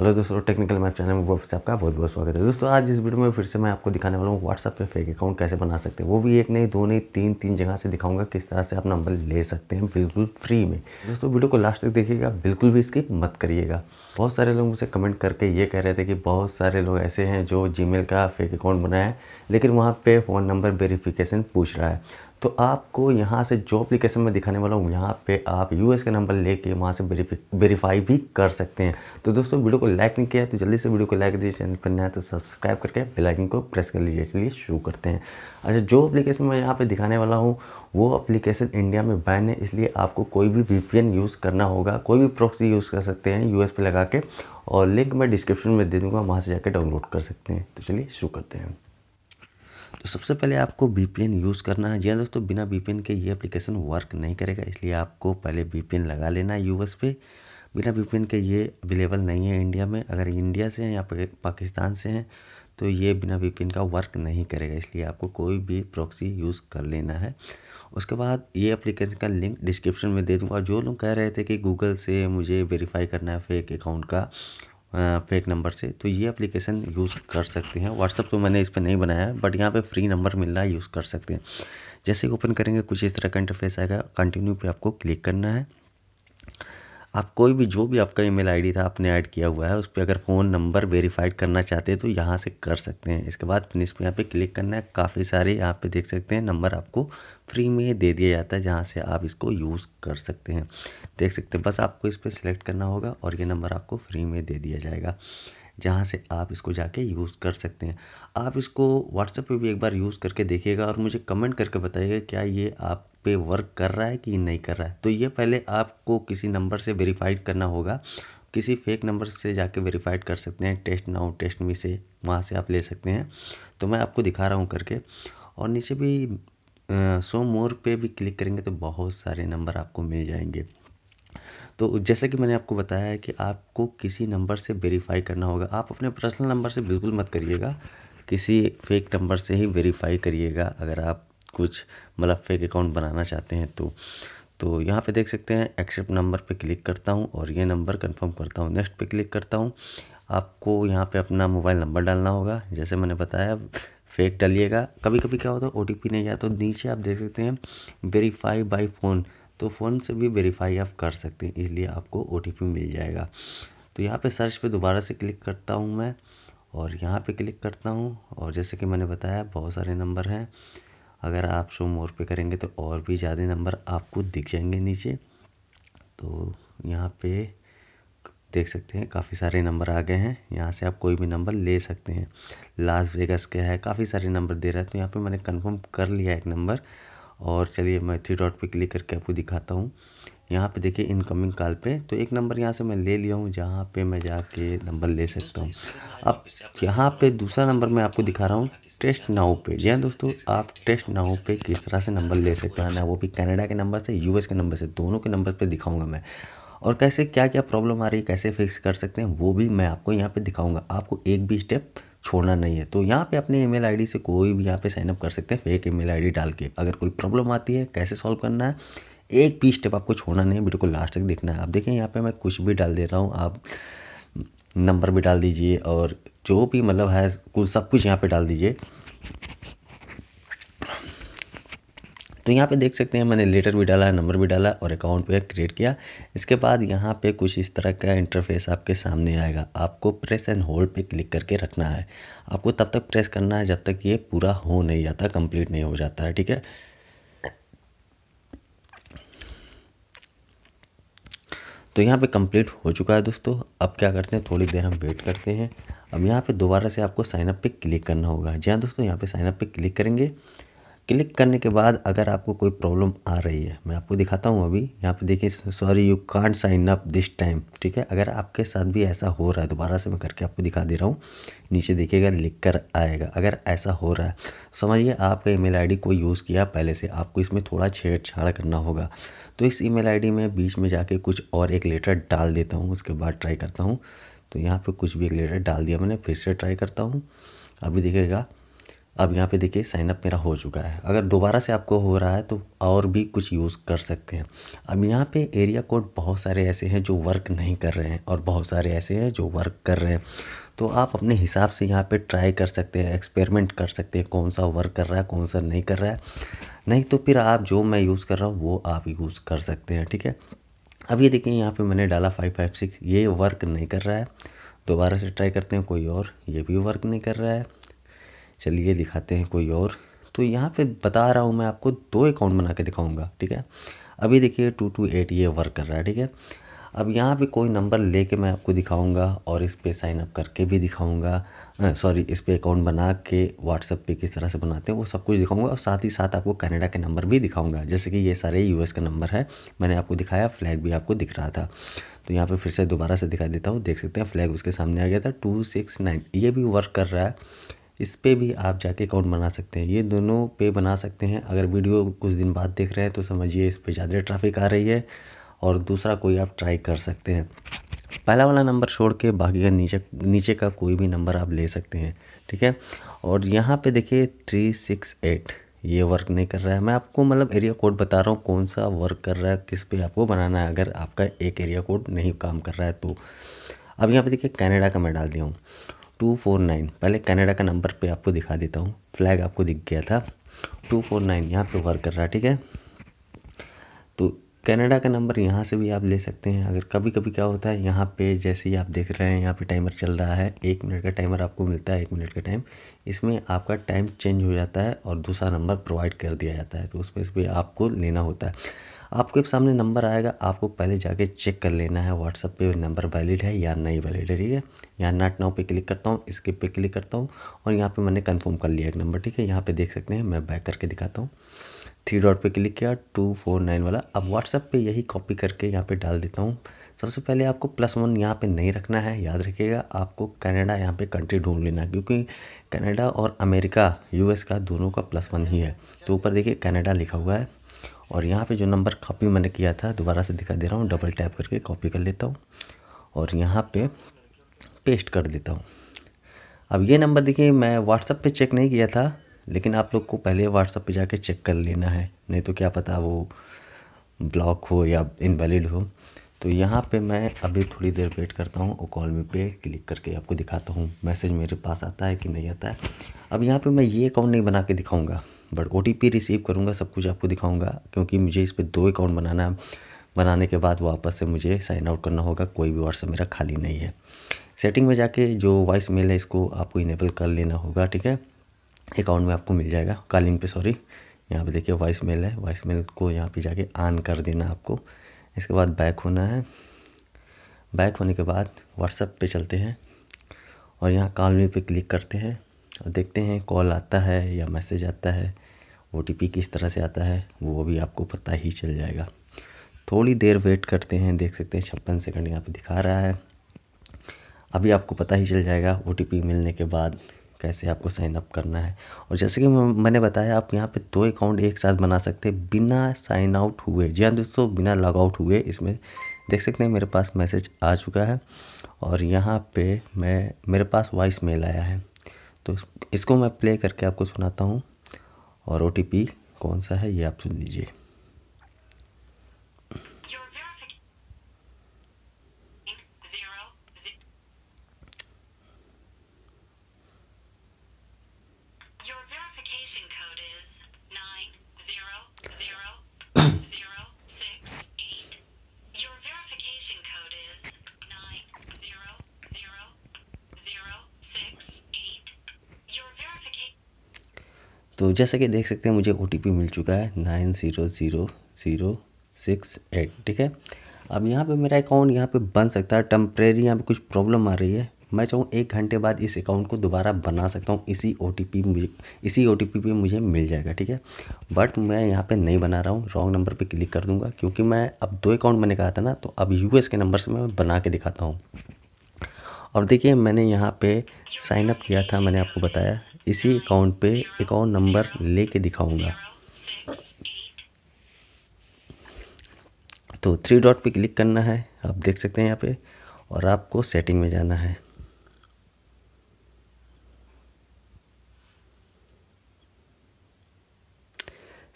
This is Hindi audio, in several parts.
हेलो दोस्तों टेक्निकल मैप चैनल में वापस आपका बहुत बहुत स्वागत है दोस्तों आज इस वीडियो में फिर से मैं आपको दिखाने वाला हूँ व्हाट्सअप पे फेक अकाउंट कैसे बना सकते हैं वो भी एक नहीं दो नहीं तीन तीन जगह से दिखाऊंगा किस तरह से आप नंबर ले सकते हैं बिल्कुल फ्री में दोस्तों वीडियो को लास्ट तक देखिएगा बिल्कुल भी स्किप मत करिएगा बहुत सारे लोग मुझे कमेंट करके ये कह रहे थे कि बहुत सारे लोग ऐसे हैं जो जी का फेक अकाउंट बनाया है लेकिन वहाँ पर फ़ोन नंबर वेरीफिकेशन पूछ रहा है तो आपको यहाँ से जो अप्लीकेशन में दिखाने वाला हूँ यहाँ पे आप यूएस का नंबर लेके वहाँ से वेरीफाई भी कर सकते हैं तो दोस्तों वीडियो को लाइक नहीं किया तो जल्दी से वीडियो को लाइक दीजिए चैनल पर नया तो सब्सक्राइब करके बेलाइकन को प्रेस कर लीजिए चलिए शुरू करते हैं अच्छा जो अप्लीकेशन मैं यहाँ पर दिखाने वाला हूँ वो अप्लीकेशन इंडिया में बैन है इसलिए आपको कोई भी वी यूज़ करना होगा कोई भी प्रॉक्सी यूज़ कर सकते हैं यू पे लगा के और लिंक मैं डिस्क्रिप्शन में दे दूँगा वहाँ से जाकर डाउनलोड कर सकते हैं तो चलिए शुरू करते हैं तो सबसे पहले आपको बी यूज़ करना है जी हाँ दोस्तों बिना बी के ये एप्लीकेशन वर्क नहीं करेगा इसलिए आपको पहले बी लगा लेना है यूएस पे बिना बी के ये अवेलेबल नहीं है इंडिया में अगर इंडिया से हैं या पाकिस्तान से हैं तो ये बिना वी का वर्क नहीं करेगा इसलिए आपको कोई भी प्रॉक्सी यूज़ कर लेना है उसके बाद ये एप्लीकेशन का लिंक डिस्क्रिप्शन में दे दूँगा जो लोग कह रहे थे कि गूगल से मुझे वेरीफाई करना है फेक अकाउंट का फेक नंबर से तो ये एप्लीकेशन यूज़ कर सकते हैं व्हाट्सअप तो मैंने इस पर नहीं बनाया है बट यहाँ पे फ्री नंबर मिल रहा है यूज़ कर सकते हैं जैसे ही ओपन करेंगे कुछ इस तरह का इंटरफेस आएगा कंटिन्यू पे आपको क्लिक करना है आप कोई भी जो भी आपका ईमेल आईडी था आपने ऐड किया हुआ है उस पर अगर फ़ोन नंबर वेरीफाइड करना चाहते हैं तो यहाँ से कर सकते हैं इसके बाद फिनिश पे यहाँ पे क्लिक करना है काफ़ी सारे यहाँ पे देख सकते हैं नंबर आपको फ्री में दे दिया जाता है जहाँ से आप इसको यूज़ कर सकते हैं देख सकते हैं बस आपको इस पर सिलेक्ट करना होगा और ये नंबर आपको फ्री में दे दिया जाएगा जहाँ से आप इसको जाके यूज़ कर सकते हैं आप इसको व्हाट्सएप पे भी एक बार यूज़ करके देखिएगा और मुझे कमेंट करके बताइएगा क्या ये आप पे वर्क कर रहा है कि नहीं कर रहा है तो ये पहले आपको किसी नंबर से वेरीफाइड करना होगा किसी फेक नंबर से जाके वेरीफाइड कर सकते हैं टेस्ट नाउ टेस्ट मी से वहाँ से आप ले सकते हैं तो मैं आपको दिखा रहा हूँ करके और नीचे भी सो मोर पे भी क्लिक करेंगे तो बहुत सारे नंबर आपको मिल जाएंगे तो जैसा कि मैंने आपको बताया है कि आपको किसी नंबर से वेरीफाई करना होगा आप अपने पर्सनल नंबर से बिल्कुल मत करिएगा किसी फेक नंबर से ही वेरीफाई करिएगा अगर आप कुछ मतलब फेक अकाउंट बनाना चाहते हैं तो तो यहाँ पे देख सकते हैं एक्सेप्ट नंबर पे क्लिक करता हूँ और ये नंबर कंफर्म करता हूँ नेक्स्ट पे क्लिक करता हूँ आपको यहाँ पे अपना मोबाइल नंबर डालना होगा जैसे मैंने बताया फेक डालिएगा कभी कभी क्या होता है ओ नहीं आता तो नीचे आप देख सकते हैं वेरीफाई बाई फ़ोन तो फ़ोन से भी वेरीफाई आप कर सकते हैं इसलिए आपको ओ मिल जाएगा तो यहाँ पर सर्च पर दोबारा से क्लिक करता हूँ मैं और यहाँ पर क्लिक करता हूँ और जैसे कि मैंने बताया बहुत सारे नंबर हैं अगर आप शो मोर पे करेंगे तो और भी ज़्यादा नंबर आपको दिख जाएंगे नीचे तो यहाँ पे देख सकते हैं काफ़ी सारे नंबर आ गए हैं यहाँ से आप कोई भी नंबर ले सकते हैं लास वेगस के है काफ़ी सारे नंबर दे रहा है तो यहाँ पे मैंने कंफर्म कर लिया एक नंबर और चलिए मैं थ्री डॉट पे क्लिक करके आपको दिखाता हूँ यहाँ पे देखिए इनकमिंग कॉल पे तो एक नंबर यहाँ से मैं ले लिया हूँ जहाँ पे मैं जाके नंबर ले सकता हूँ अब यहाँ पे दूसरा नंबर मैं आपको दिखा रहा हूँ टेस्ट नाउ पे जी हाँ दोस्तों आप टेस्ट नाउ पे किस तरह से नंबर ले सकते हैं ना वो भी कनाडा के नंबर से यूएस के नंबर से दोनों के नंबर पर दिखाऊँगा मैं और कैसे क्या क्या प्रॉब्लम आ रही है कैसे फिक्स कर सकते हैं वो भी मैं आपको यहाँ पर दिखाऊँगा आपको एक भी स्टेप छोड़ना नहीं है तो यहाँ पे अपने ईमेल आईडी से कोई भी यहाँ पे साइनअप कर सकते हैं फेक ईमेल आईडी डाल के अगर कोई प्रॉब्लम आती है कैसे सॉल्व करना है एक भी स्टेप आपको छोड़ना नहीं है बिल्कुल लास्ट तक देखना है आप देखें यहाँ पे मैं कुछ भी डाल दे रहा हूँ आप नंबर भी डाल दीजिए और जो भी मतलब है कुल सब कुछ यहाँ पे डाल दीजिए तो यहाँ पे देख सकते हैं मैंने लेटर भी डाला नंबर भी डाला और अकाउंट पे क्रिएट किया इसके बाद यहाँ पे कुछ इस तरह का इंटरफेस आपके सामने आएगा आपको प्रेस एंड होल्ड पे क्लिक करके रखना है आपको तब तक प्रेस करना है जब तक ये पूरा हो नहीं जाता कंप्लीट नहीं हो जाता है ठीक है तो यहाँ पे कंप्लीट हो चुका है दोस्तों अब क्या करते हैं थोड़ी देर हम वेट करते हैं अब यहाँ पे दोबारा से आपको साइनअप पे क्लिक करना होगा जी हाँ दोस्तों यहाँ पे साइनअप पे क्लिक करेंगे क्लिक करने के बाद अगर आपको कोई प्रॉब्लम आ रही है मैं आपको दिखाता हूँ अभी यहाँ पे देखिए sorry you can't sign up this time ठीक है अगर आपके साथ भी ऐसा हो रहा है दोबारा से मैं करके आपको दिखा दे रहा हूँ नीचे देखिएगा लिख कर आएगा अगर ऐसा हो रहा है समझिए आपका ईमेल आईडी कोई यूज़ किया पहले से आपको इसमें थोड़ा छेड़छाड़ करना होगा तो इस ई मेल में बीच में जाके कुछ और एक लेटर डाल देता हूँ उसके बाद ट्राई करता हूँ तो यहाँ पर कुछ भी एक लेटर डाल दिया मैंने फिर से ट्राई करता हूँ अभी देखिएगा अब यहाँ पे देखिए साइनअप मेरा हो चुका है अगर दोबारा से आपको हो रहा है तो और भी कुछ यूज़ कर सकते हैं अब यहाँ पे एरिया कोड बहुत सारे ऐसे हैं जो वर्क नहीं कर रहे हैं और बहुत सारे ऐसे हैं जो वर्क कर रहे हैं तो आप अपने हिसाब से यहाँ पे ट्राई कर सकते हैं एक्सपेरिमेंट कर सकते हैं कौन सा वर्क कर रहा है कौन सा नहीं कर रहा है नहीं तो फिर आप जो मैं यूज़ कर रहा हूँ वो आप यूज़ कर सकते हैं ठीक है अब ये देखिए यहाँ पर मैंने डाला फाइव फाइव सिक्स ये वर्क नहीं कर रहा है दोबारा से ट्राई करते हैं कोई और ये भी वर्क नहीं कर रहा है चलिए दिखाते हैं कोई और तो यहाँ पे बता रहा हूँ मैं आपको दो अकाउंट बना के दिखाऊँगा ठीक है अभी देखिए टू टू एट ये वर्क कर रहा है ठीक है अब यहाँ पे कोई नंबर ले कर मैं आपको दिखाऊँगा और इस पर साइन अप करके भी दिखाऊँगा सॉरी इस पर अकाउंट बना के व्हाट्सअप पे किस तरह से बनाते हैं वो सब कुछ दिखाऊँगा और साथ ही साथ आपको कनाडा के नंबर भी दिखाऊँगा जैसे कि ये सारे यू का नंबर है मैंने आपको दिखाया फ्लैग भी आपको दिख रहा था तो यहाँ पे फिर से दोबारा से दिखा देता हूँ देख सकते हैं फ्लैग उसके सामने आ गया था टू सिक्स नाइन ये भी वर्क कर रहा है इस पर भी आप जाके अकाउंट बना सकते हैं ये दोनों पे बना सकते हैं अगर वीडियो कुछ दिन बाद देख रहे हैं तो समझिए इस पर ज़्यादा ट्रैफिक आ रही है और दूसरा कोई आप ट्राई कर सकते हैं पहला वाला नंबर छोड़ के बाकी का नीचे नीचे का कोई भी नंबर आप ले सकते हैं ठीक है और यहाँ पे देखिए थ्री सिक्स एट ये वर्क नहीं कर रहा है मैं आपको मतलब एरिया कोड बता रहा हूँ कौन सा वर्क कर रहा है किस पे आपको बनाना है अगर आपका एक एरिया कोड नहीं काम कर रहा है तो अब यहाँ पे देखिए कनाडा का मैं डाल दिया हूँ टू फोर नाइन पहले कनाडा का नंबर पे आपको दिखा देता हूँ फ्लैग आपको दिख गया था टू फोर नाइन यहाँ पर वर्क कर रहा है ठीक है तो कनाडा का नंबर यहाँ से भी आप ले सकते हैं अगर कभी कभी क्या होता है यहाँ पे जैसे ही आप देख रहे हैं यहाँ पे टाइमर चल रहा है एक मिनट का टाइमर आपको मिलता है एक मिनट का टाइम इसमें आपका टाइम चेंज हो जाता है और दूसरा नंबर प्रोवाइड कर दिया जाता है तो उसमें इस आपको लेना होता है आपके सामने नंबर आएगा आपको पहले जाके चेक कर लेना है व्हाट्सअप पे नंबर वैलिड है या नहीं वैलिड है ठीक है यहाँ नाट नाउ पे क्लिक करता हूँ स्किप पे क्लिक करता हूँ और यहाँ पे मैंने कंफर्म कर लिया एक नंबर ठीक है यहाँ पे देख सकते हैं मैं बैक करके दिखाता हूँ थ्री डॉट पर क्लिक किया टू फोर नाइन वाला अब व्हाट्सअप पर यही कॉपी करके यहाँ पर डाल देता हूँ सबसे पहले आपको प्लस वन यहाँ पे नहीं रखना है याद रखिएगा आपको कनाडा यहाँ पे कंट्री ढूंढ लेना क्योंकि कनाडा और अमेरिका यूएस का दोनों का प्लस वन ही है तो ऊपर देखिए कनाडा लिखा हुआ है और यहाँ पे जो नंबर कॉपी मैंने किया था दोबारा से दिखा दे रहा हूँ डबल टैप करके कॉपी कर लेता हूँ और यहाँ पे पेस्ट कर देता हूँ अब ये नंबर देखिए मैं व्हाट्सअप पे चेक नहीं किया था लेकिन आप लोग को पहले व्हाट्सअप पे जाके चेक कर लेना है नहीं तो क्या पता वो ब्लॉक हो या इनवैलिड हो तो यहाँ पे मैं अभी थोड़ी देर वेट करता हूँ और कॉल में पे क्लिक करके आपको दिखाता हूँ मैसेज मेरे पास आता है कि नहीं आता है अब यहाँ पर मैं ये अकाउंट नहीं बना के दिखाऊँगा बट ओ रिसीव करूँगा सब कुछ आपको दिखाऊँगा क्योंकि मुझे इस पर दो अकाउंट बनाना बनाने के बाद वापस से मुझे साइन आउट करना होगा कोई भी व्हाट्सअप मेरा खाली नहीं है सेटिंग में जाके जो वॉइस मेल है इसको आपको इनेबल कर लेना होगा ठीक है अकाउंट में आपको मिल जाएगा कॉलिंग पे सॉरी यहाँ पे देखिए वॉइस मेल है वॉइस मेल को यहाँ पे जाके ऑन कर देना आपको इसके बाद बैक होना है बैक होने के बाद व्हाट्सएप पे चलते हैं और यहाँ कॉल पर पे क्लिक करते हैं और देखते हैं कॉल आता है या मैसेज आता है ओ किस तरह से आता है वो भी आपको पता ही चल जाएगा थोड़ी देर वेट करते हैं देख सकते हैं छप्पन सेकंड यहाँ पे दिखा रहा है अभी आपको पता ही चल जाएगा ओ मिलने के बाद कैसे आपको साइन अप करना है और जैसे कि मैंने बताया आप यहाँ पे दो अकाउंट एक साथ बना सकते हैं बिना साइन आउट हुए जी हाँ दोस्तों बिना लॉग आउट हुए इसमें देख सकते हैं मेरे पास मैसेज आ चुका है और यहाँ पे मैं मेरे पास वॉइस मेल आया है तो इसको मैं प्ले करके आपको सुनाता हूँ और ओ कौन सा है ये आप सुन लीजिए तो जैसा कि देख सकते हैं मुझे ओ मिल चुका है nine zero zero zero six eight ठीक है अब यहाँ पे मेरा अकाउंट यहाँ पे बन सकता है टम्प्रेरी यहाँ पे कुछ प्रॉब्लम आ रही है मैं चाहूँ एक घंटे बाद इस अकाउंट को दोबारा बना सकता हूँ इसी ओ मुझे इसी ओ पे मुझे मिल जाएगा ठीक है बट मैं यहाँ पे नहीं बना रहा हूँ रॉन्ग नंबर पे क्लिक कर दूँगा क्योंकि मैं अब दो अकाउंट मैंने कहा था ना तो अब यू के नंबर से मैं बना के दिखाता हूँ और देखिए मैंने यहाँ पर साइन अप किया था मैंने आपको बताया इसी अकाउंट पे अकाउंट नंबर लेके दिखाऊंगा तो थ्री डॉट पे क्लिक करना है आप देख सकते हैं यहाँ पे और आपको सेटिंग में जाना है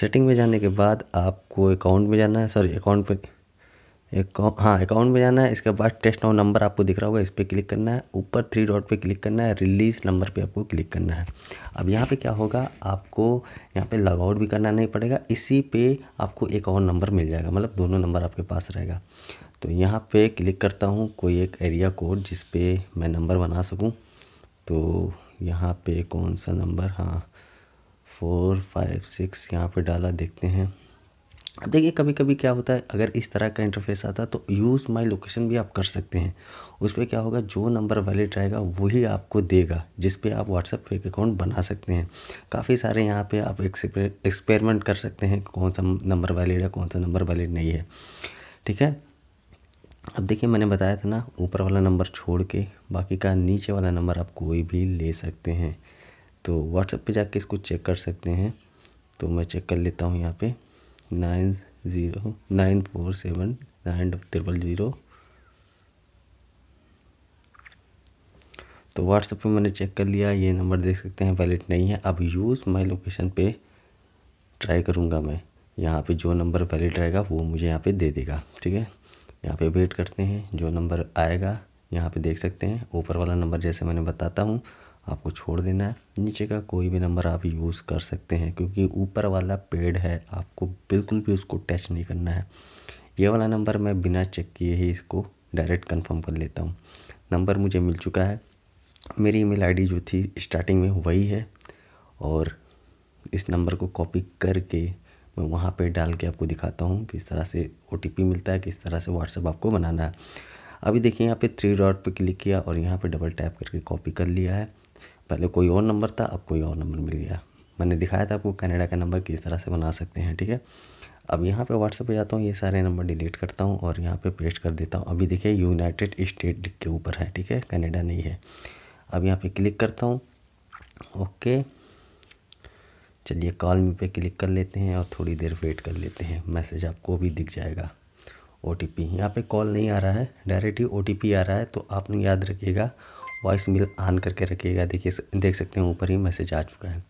सेटिंग में जाने के बाद आपको अकाउंट में जाना है सॉरी अकाउंट पे एक हाँ अकाउंट में जाना है इसके बाद टेस्ट नाउ नंबर आपको दिख रहा होगा इस पर क्लिक करना है ऊपर थ्री डॉट पे क्लिक करना है रिलीज़ नंबर पे आपको क्लिक करना है अब यहाँ पे क्या होगा आपको यहाँ पे लॉगआउट भी करना नहीं पड़ेगा इसी पे आपको एक और नंबर मिल जाएगा मतलब दोनों नंबर आपके पास रहेगा तो यहाँ पर क्लिक करता हूँ कोई एक एरिया कोड जिस मैं नंबर बना सकूँ तो यहाँ पर कौन सा नंबर हाँ फोर फाइव सिक्स यहाँ पर डाला देखते हैं अब देखिए कभी कभी क्या होता है अगर इस तरह का इंटरफेस आता है तो यूज़ माय लोकेशन भी आप कर सकते हैं उस पर क्या होगा जो नंबर वैलिड रहेगा वही आपको देगा जिस पे आप व्हाट्सएप फेक अकाउंट बना सकते हैं काफ़ी सारे यहाँ पे आप एक्सपेरिमेंट कर सकते हैं कौन सा नंबर वैलिड है कौन सा नंबर वैलिड नहीं है ठीक है अब देखिए मैंने बताया था ना ऊपर वाला नंबर छोड़ के बाकी का नीचे वाला नंबर आप कोई भी ले सकते हैं तो व्हाट्सएप पर जाके इसको चेक कर सकते हैं तो मैं चेक कर लेता हूँ यहाँ पर nine zero nine four seven nine triple zero तो व्हाट्सएप पे मैंने चेक कर लिया ये नंबर देख सकते हैं वैलिड नहीं है अब यूज़ माई लोकेशन पे ट्राई करूँगा मैं यहाँ पे जो नंबर वैलिड रहेगा वो मुझे यहाँ पे दे देगा ठीक है यहाँ पे वेट करते हैं जो नंबर आएगा यहाँ पे देख सकते हैं ऊपर वाला नंबर जैसे मैंने बताता हूँ आपको छोड़ देना है नीचे का कोई भी नंबर आप यूज़ कर सकते हैं क्योंकि ऊपर वाला पेड है आपको बिल्कुल भी उसको टच नहीं करना है ये वाला नंबर मैं बिना चेक किए ही इसको डायरेक्ट कंफर्म कर लेता हूँ नंबर मुझे मिल चुका है मेरी ईमेल आईडी जो थी स्टार्टिंग में वही है और इस नंबर को कॉपी करके मैं वहाँ पर डाल के आपको दिखाता हूँ किस तरह से ओ मिलता है किस तरह से व्हाट्सअप आपको बनाना है अभी देखिए यहाँ पे थ्री डॉट पे क्लिक किया और यहाँ पे डबल टैप करके कॉपी कर लिया है पहले कोई और नंबर था अब कोई और नंबर मिल गया मैंने दिखाया था आपको कनाडा का नंबर किस तरह से बना सकते हैं ठीक है अब यहाँ पे व्हाट्सएप पे जाता हूँ ये सारे नंबर डिलीट करता हूँ और यहाँ पे पेस्ट कर देता हूँ अभी देखिए यूनाइटेड स्टेट के ऊपर है ठीक है कनाडा नहीं है अब यहाँ पे क्लिक करता हूँ ओके चलिए कॉल मी पे क्लिक कर लेते हैं और थोड़ी देर वेट कर लेते हैं मैसेज आपको भी दिख जाएगा ओ टी पी यहाँ पर कॉल नहीं आ रहा है डायरेक्ट ही ओ टी पी आ रहा है तो आपने याद रखिएगा वॉइस मेल ऑन करके रखिएगा देखिए देख सकते हैं ऊपर ही मैसेज आ चुका है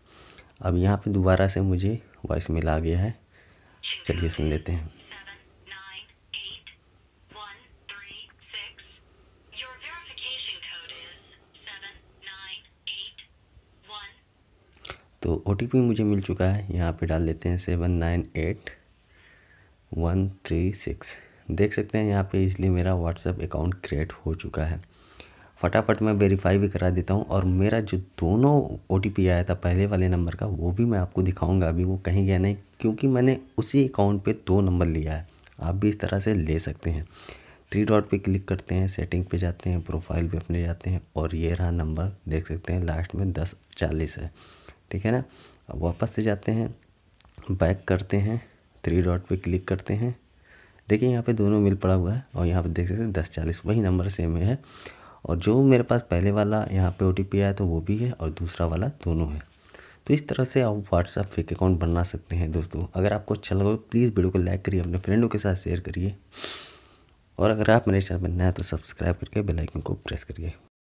अब यहाँ पे दोबारा से मुझे वॉइस मेल आ गया है चलिए सुन लेते हैं तो ओ मुझे मिल चुका है यहाँ पे डाल देते हैं seven nine eight one three six देख सकते हैं यहाँ पे इसलिए मेरा व्हाट्सएप अकाउंट क्रिएट हो चुका है फटाफट मैं वेरीफाई भी करा देता हूँ और मेरा जो दोनों ओ आया था पहले वाले नंबर का वो भी मैं आपको दिखाऊँगा अभी वो कहीं गया नहीं क्योंकि मैंने उसी अकाउंट पर दो नंबर लिया है आप भी इस तरह से ले सकते हैं थ्री डॉट पे क्लिक करते हैं सेटिंग पे जाते हैं प्रोफाइल पे अपने जाते हैं और ये रहा नंबर देख सकते हैं लास्ट में दस चालीस है ठीक है ना अब वापस से जाते हैं बैक करते हैं थ्री डॉट पे क्लिक करते हैं देखिए यहाँ पे दोनों मिल पड़ा हुआ है और यहाँ पे देख सकते हैं दस चालीस वही नंबर सेम है और जो मेरे पास पहले वाला यहाँ पे ओ आया तो वो भी है और दूसरा वाला दोनों है तो इस तरह से आप व्हाट्सअप फेक अकाउंट बना सकते हैं दोस्तों अगर आपको अच्छा लगा तो प्लीज़ वीडियो को लाइक करिए अपने फ्रेंडों के साथ शेयर करिए और अगर आप मेरे चैनल पर नया तो सब्सक्राइब करके बेलाइकन को प्रेस करिए